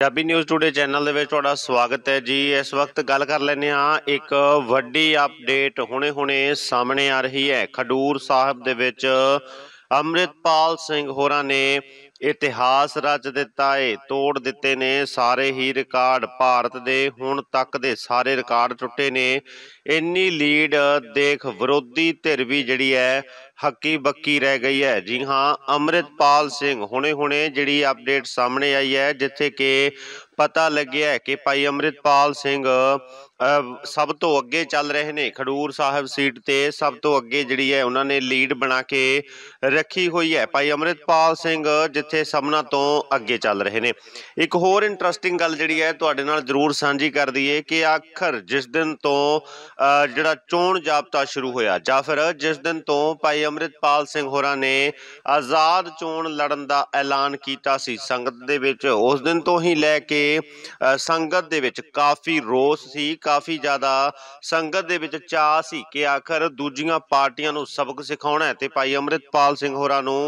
Punjabi news today channel ਦੇ ਵਿੱਚ ਤੁਹਾਡਾ ਸਵਾਗਤ ਹੈ ਜੀ ਇਸ ਵਕਤ ਗੱਲ ਕਰ ਲੈਨੇ ਆ ਇੱਕ ਵੱਡੀ ਅਪਡੇਟ ਹੁਣੇ-ਹੁਣੇ ਸਾਹਮਣੇ ਆ ਰਹੀ ਹੈ ਖਡੂਰ ਸਾਹਿਬ ਦੇ ਵਿੱਚ ਅਮਰਿਤਪਾਲ ਸਿੰਘ ਹੋਰਾਂ ਨੇ ਇਤਿਹਾਸ ਰਚ ਦਿੱਤਾ ਏ ਤੋੜ ਦਿੱਤੇ ਨੇ ਸਾਰੇ ਹੀ ਰਿਕਾਰਡ ਭਾਰਤ ਦੇ ਹੁਣ ਤੱਕ ਦੇ ਸਾਰੇ ਰਿਕਾਰਡ ਟੁੱਟੇ ਨੇ ਇੰਨੀ ਲੀਡ ਦੇਖ ਵਿਰੋਧੀ ਧਿਰ ਵੀ ਜਿਹੜੀ ਹੈ ਹੱਕੀ ਬੱਕੀ ਰਹਿ ਗਈ ਹੈ ਜੀ ਹਾਂ ਅਮਰਿਤਪਾਲ ਸਿੰਘ ਹੁਣੇ-ਹੁਣੇ ਜਿਹੜੀ ਅਪਡੇਟ ਸਾਹਮਣੇ ਆਈ ਹੈ ਜਿੱਥੇ ਕਿ ਪਤਾ ਲੱਗਿਆ ਹੈ ਕਿ ਭਾਈ ਅਮਰਿਤਪਾਲ ਸਿੰਘ ਸਭ ਤੋਂ ਅੱਗੇ ਚੱਲ ਰਹੇ ਨੇ ਖਡੂਰ ਸਾਹਿਬ ਸੀਟ ਤੇ ਸਭ ਤੋਂ ਅੱਗੇ ਜਿਹੜੀ ਹੈ ਉਹਨਾਂ ਨੇ ਲੀਡ ਬਣਾ ਕੇ ਰੱਖੀ ਹੋਈ ਹੈ ਭਾਈ ਅਮਰਿਤਪਾਲ ਸਿੰਘ ਜਿੱਥੇ ਸਭਨਾ ਤੋਂ ਅੱਗੇ ਚੱਲ ਰਹੇ ਨੇ ਇੱਕ ਹੋਰ ਇੰਟਰਸਟਿੰਗ ਗੱਲ ਜਿਹੜੀ ਹੈ ਤੁਹਾਡੇ ਨਾਲ ਜ਼ਰੂਰ ਸਾਂਝੀ ਕਰ ਦਈਏ ਕਿ ਆਖਰ ਜਿਸ ਦਿਨ ਤੋਂ ਜਿਹੜਾ ਚੋਣ ਜਾਬਤਾ ਸ਼ੁਰੂ ਹੋਇਆ ਜਾਂ ਫਿਰ ਜਿਸ ਦਿਨ ਤੋਂ ਭਾਈ ਅਮਰਿਤਪਾਲ ਸਿੰਘ ਹੋਰਾਂ ਨੇ ਆਜ਼ਾਦ ਚੋਣ ਲੜਨ ਦਾ ਐਲਾਨ ਕੀਤਾ ਸੀ ਸੰਗਤ ਦੇ ਵਿੱਚ ਉਸ ਦਿਨ ਤੋਂ ਹੀ ਲੈ ਕੇ ਸੰਗਤ ਦੇ ਵਿੱਚ ਕਾਫੀ ਰੋਸ ਸੀ ਕਾਫੀ ਜ਼ਿਆਦਾ ਸੰਗਤ ਦੇ ਵਿੱਚ ਚਾਹ ਸੀ ਕਿ ਆਖਰ ਦੂਜੀਆਂ ਪਾਰਟੀਆਂ ਨੂੰ ਸਬਕ ਸਿਖਾਉਣਾ ਹੈ ਤੇ ਭਾਈ ਅਮਰਿਤਪਾਲ ਸਿੰਘ ਹੋਰਾਂ ਨੂੰ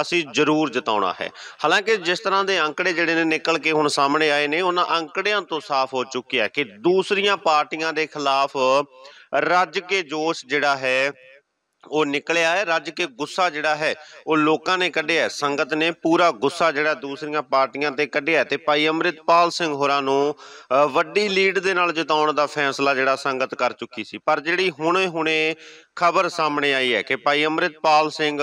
ਅਸੀਂ ਜ਼ਰੂਰ ਜਿਤਾਉਣਾ ਹੈ ਹਾਲਾਂਕਿ ਜਿਸ ਤਰ੍ਹਾਂ ਦੇ ਅੰਕੜੇ ਜਿਹੜੇ ਨੇ ਨਿਕਲ ਕੇ ਹੁਣ ਸਾਹਮਣੇ ਆਏ ਨੇ ਉਹਨਾਂ ਅੰਕੜਿਆਂ ਤੋਂ ਸਾਫ਼ ਹੋ ਚੁੱਕਿਆ ਕਿ ਦੂਸਰੀਆਂ ਪਾਰਟੀਆਂ ਦੇ ਖਿਲਾਫ ਰੱਜ ਕੇ ਜੋਸ਼ ਜਿਹੜਾ ਹੈ ਉਹ ਨਿਕਲਿਆ ਹੈ ਰੱਜ ਕੇ ਗੁੱਸਾ ਜਿਹੜਾ ਹੈ ਉਹ ਲੋਕਾਂ ਨੇ ਕੱਢਿਆ ਸੰਗਤ ਨੇ ਪੂਰਾ ਗੁੱਸਾ ਜਿਹੜਾ ਦੂਸਰੀਆਂ ਪਾਰਟੀਆਂ ਤੇ ਕੱਢਿਆ ਤੇ ਭਾਈ ਅਮਰਿਤਪਾਲ ਸਿੰਘ ਹੋਰਾਂ ਨੂੰ ਵੱਡੀ ਲੀਡ ਦੇ ਨਾਲ ਜਿਤਾਉਣ ਦਾ ਫੈਸਲਾ ਜਿਹੜਾ ਸੰਗਤ ਕਰ ਚੁੱਕੀ ਸੀ ਪਰ ਜਿਹੜੀ ਹੁਣੇ-ਹੁਣੇ ਖਬਰ ਸਾਹਮਣੇ ਆਈ ਹੈ ਕਿ ਭਾਈ ਅਮਰਿਤਪਾਲ ਸਿੰਘ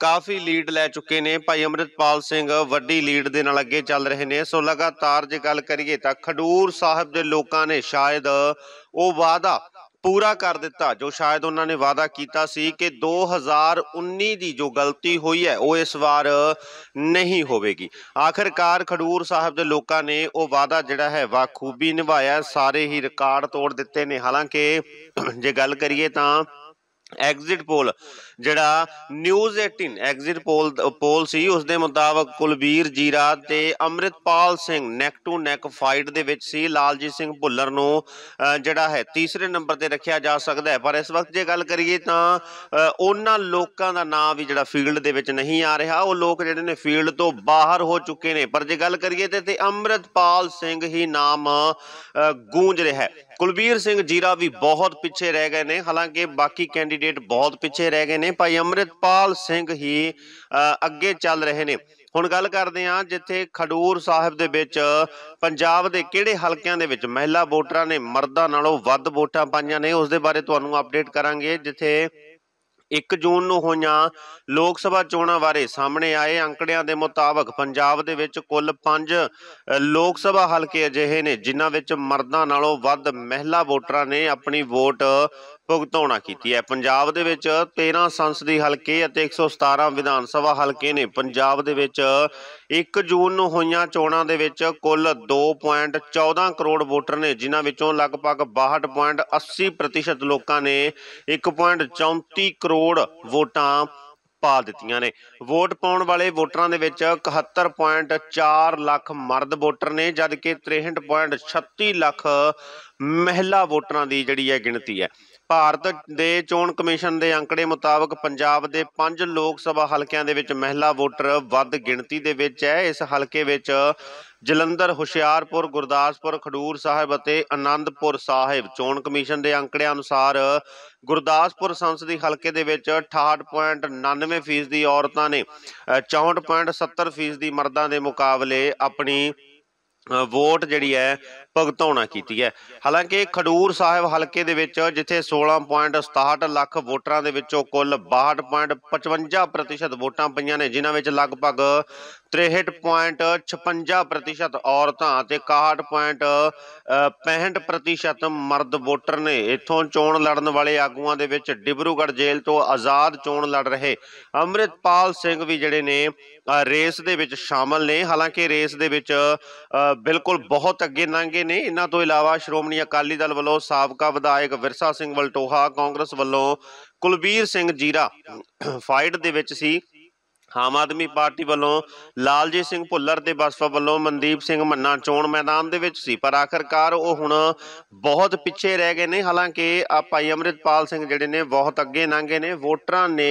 ਕਾਫੀ ਲੀਡ ਲੈ ਚੁੱਕੇ ਨੇ ਭਾਈ ਅਮਰਿਤਪਾਲ ਸਿੰਘ ਵੱਡੀ ਲੀਡ ਦੇ ਨਾਲ ਅੱਗੇ ਚੱਲ ਰਹੇ ਨੇ ਸੋ ਲਗਾਤਾਰ ਜੇ ਗੱਲ ਕਰੀਏ ਤਾਂ ਖਡੂਰ ਸਾਹਿਬ ਦੇ ਲੋਕਾਂ ਨੇ ਸ਼ਾਇਦ ਉਹ ਵਾਅਦਾ ਪੂਰਾ ਕਰ ਦਿੱਤਾ ਜੋ ਸ਼ਾਇਦ ਉਹਨਾਂ ਨੇ ਵਾਅਦਾ ਕੀਤਾ ਸੀ ਕਿ 2019 ਦੀ ਜੋ ਗਲਤੀ ਹੋਈ ਹੈ ਉਹ ਇਸ ਵਾਰ ਨਹੀਂ ਹੋਵੇਗੀ ਆਖਰਕਾਰ ਖਡੂਰ ਸਾਹਿਬ ਦੇ ਲੋਕਾਂ ਨੇ ਉਹ ਵਾਅਦਾ ਜਿਹੜਾ ਹੈ ਵਾਖੂਬੀ ਨਿਭਾਇਆ ਸਾਰੇ ਹੀ ਰਿਕਾਰਡ ਤੋੜ ਦਿੱਤੇ ਨੇ ਹਾਲਾਂਕਿ ਜੇ ਗੱਲ ਕਰੀਏ ਤਾਂ ਐਗਜ਼ਿਟ ਪੋਲ ਜਿਹੜਾ ਨਿਊਜ਼ 18 ਐਗਜ਼ਿਟ ਪੋਲ ਪੋਲ ਸੀ ਉਸ ਦੇ ਮੁਤਾਬਕ ਕੁਲਬੀਰ ਜੀਰਾ ਤੇ Amritpal Singh neck to neck fight ਦੇ ਵਿੱਚ ਸੀ ਲਾਲਜੀਤ ਸਿੰਘ ਭੁੱਲਰ ਨੂੰ ਜਿਹੜਾ ਹੈ ਤੀਸਰੇ ਨੰਬਰ ਤੇ ਰੱਖਿਆ ਜਾ ਸਕਦਾ ਹੈ ਪਰ ਇਸ ਵਕਤ ਜੇ ਗੱਲ ਕਰੀਏ ਤਾਂ ਉਹਨਾਂ ਲੋਕਾਂ ਦਾ ਨਾਮ ਵੀ ਜਿਹੜਾ ਫੀਲਡ ਦੇ ਵਿੱਚ ਨਹੀਂ ਆ ਰਿਹਾ ਉਹ ਲੋਕ ਜਿਹੜੇ ਨੇ ਫੀਲਡ ਤੋਂ ਬਾਹਰ ਹੋ ਚੁੱਕੇ ਨੇ ਪਰ ਜੇ ਗੱਲ ਕਰੀਏ ਤੇ ਅਮਰਿਤਪਾਲ ਸਿੰਘ ਹੀ ਨਾਮ ਗੂੰਜ ਰਿਹਾ ਹੈ ਕੁਲਬੀਰ ਸਿੰਘ ਜੀਰਾ ਵੀ ਬਹੁਤ ਪਿੱਛੇ ਰਹਿ ਗਏ ਨੇ ਹਾਲਾਂਕਿ ਬਾਕੀ ਕੈਂਡੀਡੇਟ ਬਹੁਤ ਪਿੱਛੇ ਰਹਿ ਗਏ ਨੇ ਨੇ ਭਾਈ ਅਮਰਿਤਪਾਲ ਸਿੰਘ ਹੀ ਅੱਗੇ ਚੱਲ ਰਹੇ ਨੇ ਹੁਣ ਗੱਲ ਕਰਦੇ ਆ ਜਿੱਥੇ ਖਡੂਰ ਸਾਹਿਬ ਦੇ ਵਿੱਚ ਪੰਜਾਬ ਦੇ ਕਿਹੜੇ ਹਲਕਿਆਂ ਦੇ ਵਿੱਚ ਮਹਿਲਾ ਵੋਟਰਾਂ ਨੇ ਮਰਦਾਂ ਨਾਲੋਂ ਵੱਧ ਵੋਟਾਂ ਪਾਈਆਂ ਨੇ ਉਸ ਦੇ ਬਾਰੇ ਤੁਹਾਨੂੰ ਅਪਡੇਟ ਕਰਾਂਗੇ ਜਿੱਥੇ 1 ਜੂਨ ਨੂੰ ਹੋਈਆਂ ਲੋਕ ਸਭਾ ਚੋਣਾਂ ਬਾਰੇ ਸਾਹਮਣੇ ਆਏ ਅੰਕੜਿਆਂ ਦੇ ਮੁਤਾਬਕ ਪੰਜਾਬ ਦੇ ਵਿੱਚ ਕੁੱਲ 5 ਲੋਕ ਸਭਾ ਹਲਕੇ ਅਜਿਹੇ ਨੇ ਜਿਨ੍ਹਾਂ ਵਿੱਚ ਮਰਦਾਂ ਨਾਲੋਂ ਵੱਧ ਮਹਿਲਾ ਵੋਟਰਾਂ ਨੇ ਆਪਣੀ ਵੋਟ ਭੁਗਤਾਉਣਾ ਕੀਤੀ ਹੈ ਪੰਜਾਬ ਦੇ ਵਿੱਚ 13 ਸੰਸਦੀ ਹਲਕੇ ਅਤੇ 117 ਵਿਧਾਨ ਸਭਾ ਹਲਕੇ ਨੇ ਪੰਜਾਬ ਦੇ ਵਿੱਚ 1 ਜੂਨ ਨੂੰ ਹੋਈਆਂ ਚੋਣਾਂ ਦੇ ਵਿੱਚ ਕੁੱਲ 2.14 ਕਰੋੜ ਵੋਟਰ ਨੇ ਜਿਨ੍ਹਾਂ ਵਿੱਚੋਂ ਲਗਭਗ 62.80% ਲੋਕਾਂ ਨੇ 1.34 ਕਰੋੜ ਵੋਟਾਂ ਪਾ ਦਿੱਤੀਆਂ ਨੇ ਵੋਟ ਪਾਉਣ ਵਾਲੇ ਵੋਟਰਾਂ ਦੇ ਵਿੱਚ 71.4 ਲੱਖ ਮਰਦ ਵੋਟਰ ਨੇ ਜਦਕਿ 63.36 ਲੱਖ ਮਹਿਲਾ ਵੋਟਰਾਂ ਦੀ ਜਿਹੜੀ ਹੈ ਗਿਣਤੀ ਹੈ ਭਾਰਤ ਦੇ ਚੋਣ ਕਮਿਸ਼ਨ ਦੇ ਅੰਕੜੇ ਮੁਤਾਬਕ ਪੰਜਾਬ ਦੇ 5 ਲੋਕ ਸਭਾ ਹਲਕਿਆਂ ਦੇ ਵਿੱਚ ਮਹਿਲਾ ਵੋਟਰ ਵੱਧ ਗਿਣਤੀ ਦੇ ਵਿੱਚ ਹੈ ਇਸ ਹਲਕੇ ਵਿੱਚ ਜਲੰਧਰ ਹੁਸ਼ਿਆਰਪੁਰ ਗੁਰਦਾਸਪੁਰ ਖਡੂਰ ਸਾਹਿਬ ਅਤੇ ਆਨੰਦਪੁਰ ਸਾਹਿਬ ਚੋਣ ਕਮਿਸ਼ਨ ਦੇ ਅੰਕੜਿਆਂ ਅਨੁਸਾਰ ਗੁਰਦਾਸਪੁਰ ਸੰਸਦੀ ਹਲਕੇ ਦੇ ਵਿੱਚ 68.99% ਔਰਤਾਂ ਨੇ 64.70% ਮਰਦਾਂ ਦੇ ਮੁਕਾਬਲੇ ਆਪਣੀ ਵੋਟ ਜਿਹੜੀ ਹੈ ਭਗਤਾਉਣਾ ਕੀਤੀ ਹੈ ਹਾਲਾਂਕਿ ਖਡੂਰ ਸਾਹਿਬ ਹਲਕੇ ਦੇ ਵਿੱਚ ਜਿੱਥੇ 16.67 ਲੱਖ ਵੋਟਰਾਂ ਦੇ ਵਿੱਚੋਂ ਕੁੱਲ 62.55% ਵੋਟਾਂ ਪਈਆਂ ਨੇ ਜਿਨ੍ਹਾਂ ਵਿੱਚ ਲਗਭਗ 63.56% ਔਰਤਾਂ ਤੇ 61.65% ਮਰਦ ਵੋਟਰ ਨੇ ਇਥੋਂ ਚੋਣ ਲੜਨ ਵਾਲੇ ਆਗੂਆਂ ਦੇ ਵਿੱਚ ਡਿਬਰੂਗੜ੍ਹ ਜੇਲ੍ਹ ਤੋਂ ਆਜ਼ਾਦ ਚੋਣ ਲੜ ਰਹੇ ਅਮਰਿਤਪਾਲ ਸਿੰਘ ਵੀ ਜਿਹੜੇ ਨੇ ਰੇਸ ਦੇ ਵਿੱਚ ਸ਼ਾਮਲ ਨੇ ਹਾਲਾਂਕਿ ਰੇਸ ਦੇ ਵਿੱਚ ਬਿਲਕੁਲ ਬਹੁਤ ਅੱਗੇ ਨੰਗੇ ਨੇ ਇਹਨਾਂ ਤੋਂ ਇਲਾਵਾ ਸ਼੍ਰੋਮਣੀ ਅਕਾਲੀ ਦਲ ਵੱਲੋਂ ਸਾਬਕਾ ਵਿਧਾਇਕ ਵਿਰਸਾ ਸਿੰਘ ਵਲਟੋਹਾ ਕਾਂਗਰਸ ਵੱਲੋਂ ਕੁਲਬੀਰ ਸਿੰਘ ਜੀਰਾ ਫਾਈਟ ਦੇ ਵਿੱਚ ਸੀ ਆਮ ਆਦਮੀ ਪਾਰਟੀ ਵੱਲੋਂ ਲਾਲਜੀਤ ਸਿੰਘ ਭੁੱਲਰ ਤੇ ਬਸਪਾ ਵੱਲੋਂ ਮਨਦੀਪ ਸਿੰਘ ਮੰਨਾ ਚੋਣ ਮੈਦਾਨ ਦੇ ਵਿੱਚ ਸੀ ਪਰ ਆਖਰਕਾਰ ਉਹ ਹੁਣ ਬਹੁਤ ਪਿੱਛੇ ਰਹਿ ਗਏ ਨੇ ਹਾਲਾਂਕਿ ਆ ਭਾਈ ਅਮਰਿਤਪਾਲ ਸਿੰਘ ਜਿਹੜੇ ਨੇ ਬਹੁਤ ਅੱਗੇ ਲੰਘੇ ਨੇ ਵੋਟਰਾਂ ਨੇ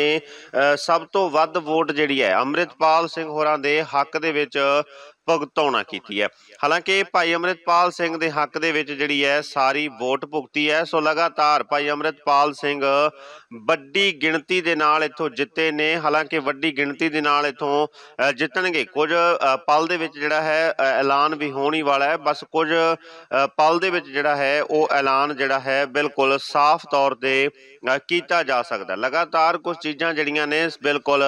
ਸਭ ਤੋਂ ਵੱਧ ਵੋਟ ਜਿਹੜੀ ਹੈ ਅਮਰਿਤਪਾਲ ਸਿੰਘ ਹੋਰਾਂ ਦੇ ਹੱਕ ਦੇ ਵਿੱਚ ਭੁਗਤਾਉਣਾ ਕੀਤੀ ਹੈ ਹਾਲਾਂਕਿ ਭਾਈ ਅਮਰਿਤਪਾਲ ਸਿੰਘ ਦੇ ਹੱਕ ਦੇ ਵਿੱਚ ਜਿਹੜੀ ਹੈ ਸਾਰੀ ਵੋਟ ਭੁਗਤੀ ਹੈ ਸੋ ਲਗਾਤਾਰ ਭਾਈ ਅਮਰਿਤਪਾਲ ਸਿੰਘ ਵੱਡੀ ਗਿਣਤੀ ਦੇ ਨਾਲ ਇੱਥੋਂ ਜਿੱਤੇ ਨੇ ਹਾਲਾਂਕਿ ਵੱਡੀ ਗਿਣਤੀ ਦੇ ਨਾਲ ਇੱਥੋਂ ਜਿੱਤਣਗੇ ਕੁਝ ਪਲ ਦੇ ਵਿੱਚ ਜਿਹੜਾ ਹੈ ਐਲਾਨ ਵੀ ਹੋਣੀ ਵਾਲਾ ਹੈ ਬਸ ਕੁਝ ਪਲ ਦੇ ਵਿੱਚ ਜਿਹੜਾ ਹੈ ਉਹ ਐਲਾਨ ਜਿਹੜਾ ਹੈ ਬਿਲਕੁਲ ਸਾਫ਼ ਤੌਰ ਤੇ ਕੀਤਾ ਜਾ ਸਕਦਾ ਲਗਾਤਾਰ ਕੁਝ ਚੀਜ਼ਾਂ ਜਿਹੜੀਆਂ ਨੇ ਬਿਲਕੁਲ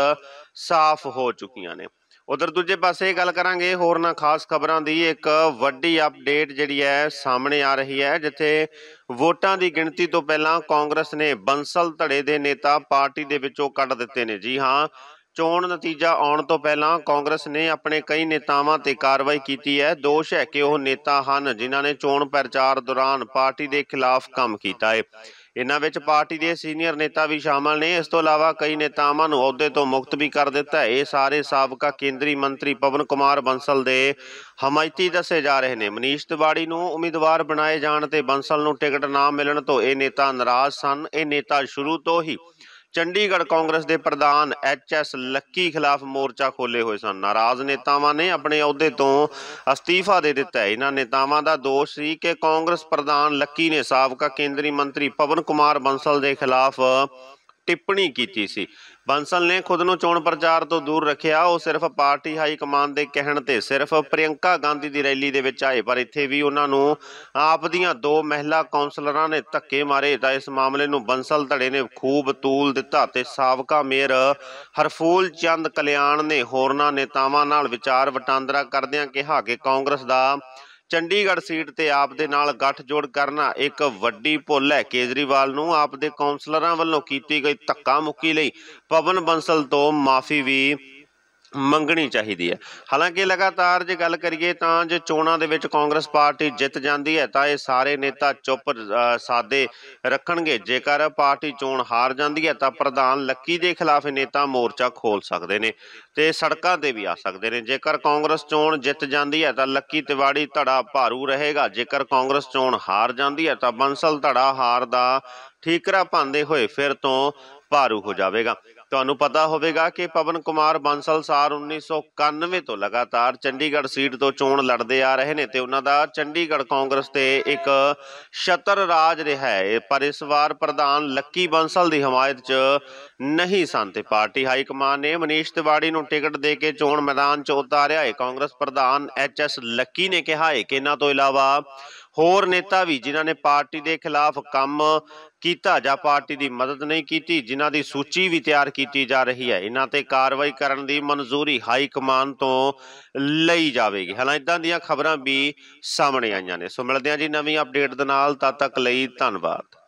ਸਾਫ਼ ਹੋ ਚੁੱਕੀਆਂ ਨੇ ਉਧਰ ਦੂਜੇ ਪਾਸੇ ਗੱਲ ਕਰਾਂਗੇ ਹੋਰ ਨਾ ਖਾਸ ਖਬਰਾਂ ਦੀ ਇੱਕ ਵੱਡੀ ਅਪਡੇਟ ਜਿਹੜੀ ਹੈ ਸਾਹਮਣੇ ਆ ਰਹੀ ਹੈ ਜਿੱਥੇ ਵੋਟਾਂ ਦੀ ਗਿਣਤੀ ਤੋਂ ਪਹਿਲਾਂ ਕਾਂਗਰਸ ਨੇ ਬੰਸਲ ਧੜੇ ਦੇ ਨੇਤਾ ਪਾਰਟੀ ਦੇ ਵਿੱਚੋਂ ਕੱਢ ਦਿੱਤੇ ਨੇ ਜੀ ਹਾਂ ਚੋਣ ਨਤੀਜਾ ਆਉਣ ਤੋਂ ਪਹਿਲਾਂ ਕਾਂਗਰਸ ਨੇ ਆਪਣੇ ਕਈ ਨੇਤਾਵਾਂ ਤੇ ਕਾਰਵਾਈ ਕੀਤੀ ਹੈ ਦੋਸ਼ ਹੈ ਕਿ ਉਹ ਨੇਤਾ ਹਨ ਜਿਨ੍ਹਾਂ ਨੇ ਚੋਣ ਪ੍ਰਚਾਰ ਦੌਰਾਨ ਪਾਰਟੀ ਦੇ ਖਿਲਾਫ ਕੰਮ ਕੀਤਾ ਹੈ ਇਨ੍ਹਾਂ ਵਿੱਚ ਪਾਰਟੀ ਦੇ ਸੀਨੀਅਰ ਨੇਤਾ ਵੀ ਸ਼ਾਮਲ ਨੇ ਇਸ ਤੋਂ ਇਲਾਵਾ ਕਈ ਨੇਤਾਵਾਂ ਨੂੰ ਅਹੁਦੇ ਤੋਂ ਮੁਕਤ ਵੀ ਕਰ ਦਿੱਤਾ ਇਹ ਸਾਰੇ ਸਾਬਕਾ ਕੇਂਦਰੀ ਮੰਤਰੀ ਪਵਨ ਕੁਮਾਰ ਬੰਸਲ ਦੇ ਹਮਾਇਤੀ ਦੱਸੇ ਜਾ ਰਹੇ ਨੇ ਮਨੀਸ਼ ਤਿਵਾੜੀ ਨੂੰ ਉਮੀਦਵਾਰ ਬਣਾਏ ਜਾਣ ਤੇ ਬੰਸਲ ਨੂੰ ਟਿਕਟ ਨਾ ਮਿਲਣ ਤੋਂ ਇਹ ਨੇਤਾ ਨਾਰਾਜ਼ ਸਨ ਇਹ ਨੇਤਾ ਸ਼ੁਰੂ ਤੋਂ ਹੀ ਚੰਡੀਗੜ੍ਹ ਕਾਂਗਰਸ ਦੇ ਪ੍ਰਧਾਨ ਐਚ ਐਸ ਲੱਕੀ ਖਿਲਾਫ ਮੋਰਚਾ ਖੋਲੇ ਹੋਏ ਸਨ ਨਾਰਾਜ਼ ਨੇਤਾਵਾਂ ਨੇ ਆਪਣੇ ਅਹੁਦੇ ਤੋਂ ਅਸਤੀਫਾ ਦੇ ਦਿੱਤਾ ਇਹਨਾਂ ਨੇਤਾਵਾਂ ਦਾ ਦੋਸ਼ ਸੀ ਕਿ ਕਾਂਗਰਸ ਪ੍ਰਧਾਨ ਲੱਕੀ ਨੇ ਸਾਬਕਾ ਕੇਂਦਰੀ ਮੰਤਰੀ ਪਵਨ ਕੁਮਾਰ ਬੰਸਲ ਦੇ ਖਿਲਾਫ ਟਿੱਪਣੀ ਕੀਤੀ ਸੀ ਬੰਸਲ ਨੇ ਖੁਦ ਨੂੰ ਚੋਣ ਪ੍ਰਚਾਰ ਤੋਂ ਦੂਰ ਰੱਖਿਆ ਉਹ ਸਿਰਫ ਪਾਰਟੀ ਹਾਈ ਕਮਾਂਡ ਦੇ ਕਹਿਣ ਤੇ ਸਿਰਫ ਪ੍ਰਿਯੰਕਾ ਗਾਂਧੀ ਦੀ ਰੈਲੀ ਦੇ ਵਿੱਚ ਆਏ ਪਰ ਇੱਥੇ ਵੀ ਉਹਨਾਂ ਨੂੰ ਆਪ ਦੀਆਂ ਦੋ ਮਹਿਲਾ ਕਾਉਂਸਲਰਾਂ ਨੇ ਧੱਕੇ ਮਾਰੇ ਤਾਂ ਇਸ ਮਾਮਲੇ ਨੂੰ ਬੰਸਲ ਧੜੇ ਨੇ ਖੂਬ ਤੂਲ ਦਿੱਤਾ ਤੇ ਸਾਬਕਾ ਮੇਅਰ ਹਰਫੂਲ ਚੰਦ ਕਲਿਆਣ ਨੇ ਹੋਰਨਾਂ ਨੇਤਾਵਾਂ ਨਾਲ ਵਿਚਾਰ ਵਟਾਂਦਰਾ ਕਰਦਿਆਂ ਕਿਹਾ ਕਿ ਕਾਂਗਰਸ ਦਾ ਚੰਡੀਗੜ੍ਹ ਸੀਟ ਤੇ ਆਪ ਦੇ ਨਾਲ ਗੱਠਜੋੜ ਕਰਨਾ ਇੱਕ ਵੱਡੀ ਭੁੱਲ ਹੈ ਕੇਜਰੀਵਾਲ ਨੂੰ ਆਪ ਦੇ ਕਾਉਂਸਲਰਾਂ ਵੱਲੋਂ ਕੀਤੀ ਗਈ ਧੱਕਾ ਮੁੱਕੀ ਲਈ ਪਵਨ ਬੰਸਲ ਤੋਂ ਮਾਫੀ ਵੀ ਮੰਗਣੀ ਚਾਹੀਦੀ ਹੈ ਹਾਲਾਂਕਿ ਲਗਾਤਾਰ ਜੇ ਗੱਲ ਕਰੀਏ ਤਾਂ ਜੇ ਚੋਣਾਂ ਦੇ ਵਿੱਚ ਕਾਂਗਰਸ ਪਾਰਟੀ ਜਿੱਤ ਜਾਂਦੀ ਹੈ ਤਾਂ ਇਹ ਸਾਰੇ ਨੇਤਾ ਚੁੱਪ ਸਾਦੇ ਰੱਖਣਗੇ ਜੇਕਰ ਪਾਰਟੀ ਚੋਣ ਹਾਰ ਜਾਂਦੀ ਹੈ ਤਾਂ ਪ੍ਰਧਾਨ ਲੱਕੀ ਦੇ ਖਿਲਾਫ ਨੇਤਾ ਮੋਰਚਾ ਖੋਲ ਸਕਦੇ ਨੇ ਤੇ ਸੜਕਾਂ ਤੇ ਵੀ ਆ ਸਕਦੇ ਨੇ ਜੇਕਰ ਕਾਂਗਰਸ ਚੋਣ ਜਿੱਤ ਜਾਂਦੀ ਹੈ ਤਾਂ ਲੱਕੀ ਤਿਵਾੜੀ ਧੜਾ ਭਾਰੂ ਰਹੇਗਾ ਜੇਕਰ ਕਾਂਗਰਸ ਚੋਣ ਹਾਰ ਜਾਂਦੀ ਹੈ ਤਾਂ ਬੰਸਲ ਧੜਾ ਹਾਰ ਦਾ ਠੀਕਰਾ ਭੰਦੇ ਹੋਏ ਫਿਰ ਤੋਂ ਭਾਰੂ ਹੋ ਜਾਵੇਗਾ ਤੁਹਾਨੂੰ ਪਤਾ ਹੋਵੇਗਾ ਕਿ ਪਵਨ ਕੁਮਾਰ ਬੰਸਲ ਸਾਰ 1991 ਤੋਂ ਲਗਾਤਾਰ ਚੰਡੀਗੜ੍ਹ ਸੀਟ ਤੋਂ ਚੋਣ ਲੜਦੇ ਆ ਰਹੇ ਨੇ ਤੇ ਉਹਨਾਂ ਦਾ ਚੰਡੀਗੜ੍ਹ ਕਾਂਗਰਸ ਤੇ ਇੱਕ ਛਤਰ ਰਾਜ ਰਿਹਾ ਹੈ ਪਰ ਇਸ ਵਾਰ ਪ੍ਰਧਾਨ ਲੱਕੀ ਬੰਸਲ ਦੀ ਹਮਾਇਤ 'ਚ ਨਹੀਂ ਸਨ ਤੇ ਪਾਰਟੀ ਹਾਈ ਕਮਾਨ ਨੇ ਮਨੀਸ਼ ਤਿਵਾੜੀ ਨੂੰ ਟਿਕਟ ਦੇ ਕੇ ਚੋਣ ਮੈਦਾਨ 'ਚ ਉਤਾਰਿਆ ਹੈ ਕਾਂਗਰਸ ਪ੍ਰਧਾਨ ਐਚ ਐਸ ਲੱਕੀ ਨੇ ਕਿਹਾ ਹੈ ਕਿ ਇਹਨਾਂ ਤੋਂ ਇਲਾਵਾ ਹੋਰ ਨੇਤਾ ਵੀ ਜਿਨ੍ਹਾਂ ਨੇ ਪਾਰਟੀ ਦੇ ਖਿਲਾਫ ਕੰਮ ਕੀਤਾ ਜਾਂ ਪਾਰਟੀ ਦੀ ਮਦਦ ਨਹੀਂ ਕੀਤੀ ਜਿਨ੍ਹਾਂ ਦੀ ਸੂਚੀ ਵੀ ਤਿਆਰ ਕੀਤੀ ਜਾ ਰਹੀ ਹੈ ਇਹਨਾਂ ਤੇ ਕਾਰਵਾਈ ਕਰਨ ਦੀ ਮਨਜ਼ੂਰੀ ਹਾਈ ਕਮਾਨ ਤੋਂ ਲਈ ਜਾਵੇਗੀ ਹਾਲਾਂ ਇਦਾਂ ਦੀਆਂ ਖਬਰਾਂ ਵੀ ਸਾਹਮਣੇ ਆਈਆਂ ਨੇ ਸੋ ਮਿਲਦੇ ਹਾਂ ਜੀ ਨਵੀਂ ਅਪਡੇਟ ਦੇ ਨਾਲ ਤਦ ਤੱਕ ਲਈ ਧੰਨਵਾਦ